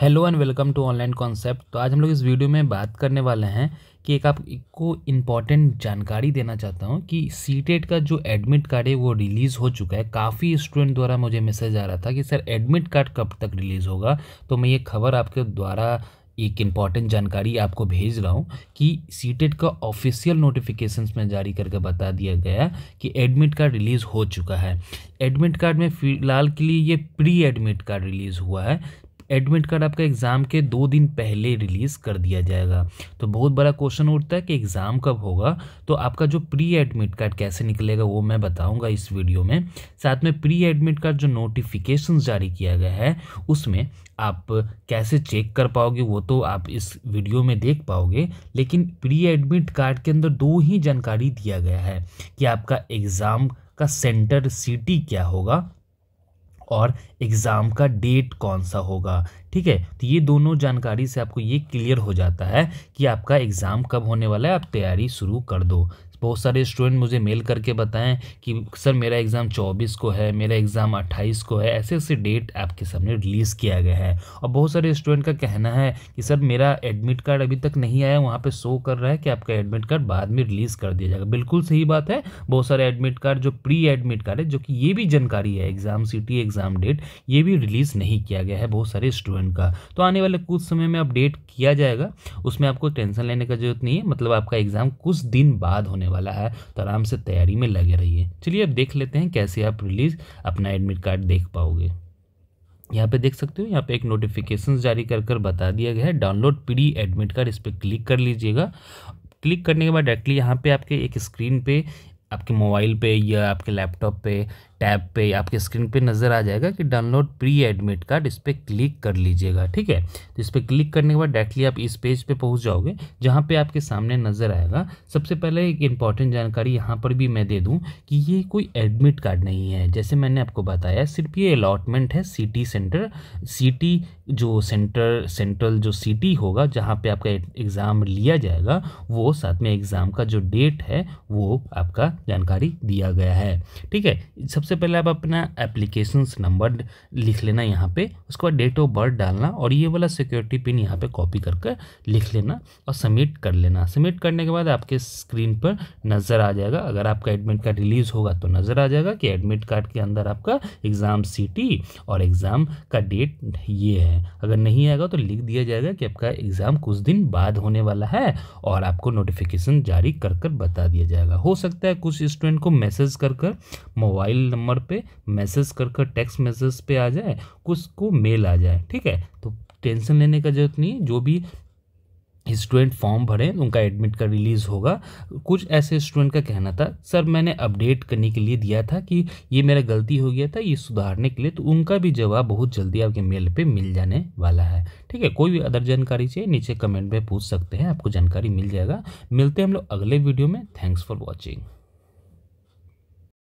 hello and welcome to online concept तो आज हम लोग इस वीडियो में बात करने वाले हैं कि एक आपको इम्पॉर्टेंट जानकारी देना चाहता हूँ कि सी e का जो एडमिट कार्ड है वो रिलीज़ हो चुका है काफ़ी स्टूडेंट द्वारा मुझे मैसेज आ रहा था कि सर एडमिट कार्ड कब तक रिलीज़ होगा तो मैं ये खबर आपके द्वारा एक इम्पॉर्टेंट जानकारी आपको भेज रहा हूँ कि सी e का ऑफिशियल नोटिफिकेशन में जारी करके बता दिया गया कि एडमिट कार्ड रिलीज़ हो चुका है एडमिट कार्ड में फिलहाल के लिए ये प्री एडमिट कार्ड रिलीज़ हुआ है एडमिट कार्ड आपका एग्ज़ाम के दो दिन पहले रिलीज़ कर दिया जाएगा तो बहुत बड़ा क्वेश्चन उठता है कि एग्ज़ाम कब होगा तो आपका जो प्री एडमिट कार्ड कैसे निकलेगा वो मैं बताऊँगा इस वीडियो में साथ में प्री एडमिट कार्ड जो नोटिफिकेशन जारी किया गया है उसमें आप कैसे चेक कर पाओगे वो तो आप इस वीडियो में देख पाओगे लेकिन प्री एडमिट कार्ड के अंदर दो ही जानकारी दिया गया है कि आपका एग्ज़ाम का सेंटर सिटी क्या होगा और एग्ज़ाम का डेट कौन सा होगा ठीक है तो ये दोनों जानकारी से आपको ये क्लियर हो जाता है कि आपका एग्ज़ाम कब होने वाला है आप तैयारी शुरू कर दो बहुत सारे स्टूडेंट मुझे मेल करके बताएं कि सर मेरा एग्ज़ाम 24 को है मेरा एग्ज़ाम 28 को है ऐसे ऐसे डेट आपके सामने रिलीज़ किया गया है और बहुत सारे स्टूडेंट का कहना है कि सर मेरा एडमिट कार्ड अभी तक नहीं आया वहाँ पर शो कर रहा है कि आपका एडमिट कार्ड बाद में रिलीज़ कर दिया जाएगा बिल्कुल सही बात है बहुत सारे एडमिट कार्ड जो प्री एडमिट कार्ड है जो कि ये भी जानकारी है एग्ज़ाम सिटी एग्ज़ाम डेट ये भी रिलीज़ नहीं किया गया है बहुत सारे स्टूडेंट का तो आने वाले कुछ समय में अपडेट किया जाएगा उसमें आपको टेंशन लेने का जरूरत नहीं है मतलब आपका एग्ज़ाम कुछ दिन बाद होने वाला है तो आराम से तैयारी में लगे रहिए चलिए अब देख लेते हैं कैसे आप रिलीज़ अपना एडमिट कार्ड देख पाओगे यहाँ पे देख सकते हो यहाँ पे एक नोटिफिकेशन जारी कर कर बता दिया गया है डाउनलोड पीडी एडमिट कार्ड इस पर क्लिक कर लीजिएगा क्लिक करने के बाद डायरेक्टली यहाँ पे आपके एक स्क्रीन पे आपके मोबाइल पे या आपके लैपटॉप पे टैब पे आपके स्क्रीन पे नज़र आ जाएगा कि डाउनलोड प्री एडमिट कार्ड इस पर क्लिक कर लीजिएगा ठीक है तो इस पर क्लिक करने के बाद डायरेक्टली आप इस पेज पे पहुंच जाओगे जहाँ पे आपके सामने नज़र आएगा सबसे पहले एक इम्पॉर्टेंट जानकारी यहाँ पर भी मैं दे दूँ कि ये कोई एडमिट कार्ड नहीं है जैसे मैंने आपको बताया सिर्फ ये अलॉटमेंट है सिटी सेंटर सिटी जो सेंटर सेंट्रल जो सिटी होगा जहाँ पर आपका एग्ज़ाम लिया जाएगा वो साथ में एग्ज़ाम का जो डेट है वो आपका जानकारी दिया गया है ठीक है सबसे पहले आप अपना एप्लीकेशंस नंबर लिख लेना यहाँ पे उसके बाद डेट ऑफ बर्थ डालना और ये वाला सिक्योरिटी पिन यहाँ पे कॉपी करके लिख लेना और सबमिट कर लेना सबमिट करने के बाद आपके स्क्रीन पर नज़र आ जाएगा अगर आपका एडमिट कार्ड रिलीज़ होगा तो नज़र आ जाएगा कि एडमिट कार्ड के अंदर आपका एग्ज़ाम सी और एग्ज़ाम का डेट ये है अगर नहीं आएगा तो लिख दिया जाएगा कि आपका एग्ज़ाम कुछ दिन बाद होने वाला है और आपको नोटिफिकेशन जारी कर कर बता दिया जाएगा हो सकता है कुछ उस स्टूडेंट को मैसेज कर कर मोबाइल नंबर पे मैसेज कर कर टेक्स्ट मैसेज पे आ जाए कुछ को मेल आ जाए ठीक है तो टेंशन लेने का जरूरत नहीं जो भी स्टूडेंट फॉर्म भरे उनका एडमिट का रिलीज़ होगा कुछ ऐसे स्टूडेंट का कहना था सर मैंने अपडेट करने के लिए दिया था कि ये मेरा गलती हो गया था ये सुधारने के लिए तो उनका भी जवाब बहुत जल्दी आपके मेल पे मिल जाने वाला है ठीक है कोई भी अदर जानकारी चाहिए नीचे कमेंट में पूछ सकते हैं आपको जानकारी मिल जाएगा मिलते हैं हम लोग अगले वीडियो में थैंक्स फॉर वॉचिंग